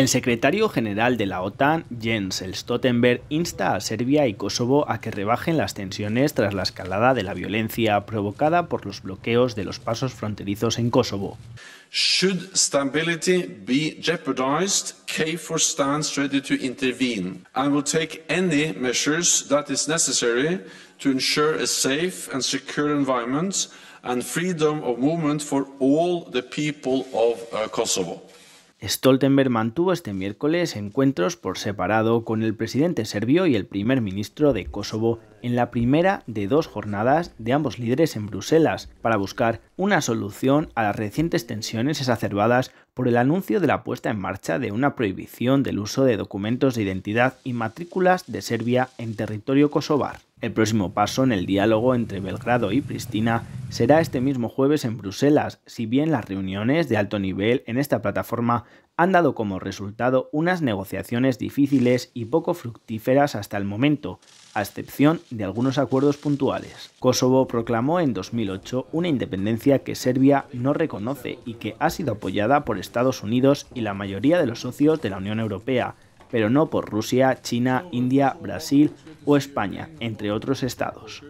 El secretario general de la OTAN, Jens Stoltenberg, insta a Serbia y Kosovo a que rebajen las tensiones tras la escalada de la violencia provocada por los bloqueos de los pasos fronterizos en Kosovo. Should stability be jeopardized, KFOR stands ready to intervene and will take any measures that is necessary to ensure a safe and secure environment and freedom of movement for all the people of uh, Kosovo. Stoltenberg mantuvo este miércoles encuentros por separado con el presidente serbio y el primer ministro de Kosovo, en la primera de dos jornadas de ambos líderes en Bruselas para buscar una solución a las recientes tensiones exacerbadas por el anuncio de la puesta en marcha de una prohibición del uso de documentos de identidad y matrículas de Serbia en territorio kosovar. El próximo paso en el diálogo entre Belgrado y Pristina será este mismo jueves en Bruselas, si bien las reuniones de alto nivel en esta plataforma han dado como resultado unas negociaciones difíciles y poco fructíferas hasta el momento, a excepción de algunos acuerdos puntuales. Kosovo proclamó en 2008 una independencia que Serbia no reconoce y que ha sido apoyada por Estados Unidos y la mayoría de los socios de la Unión Europea, pero no por Rusia, China, India, Brasil o España, entre otros estados.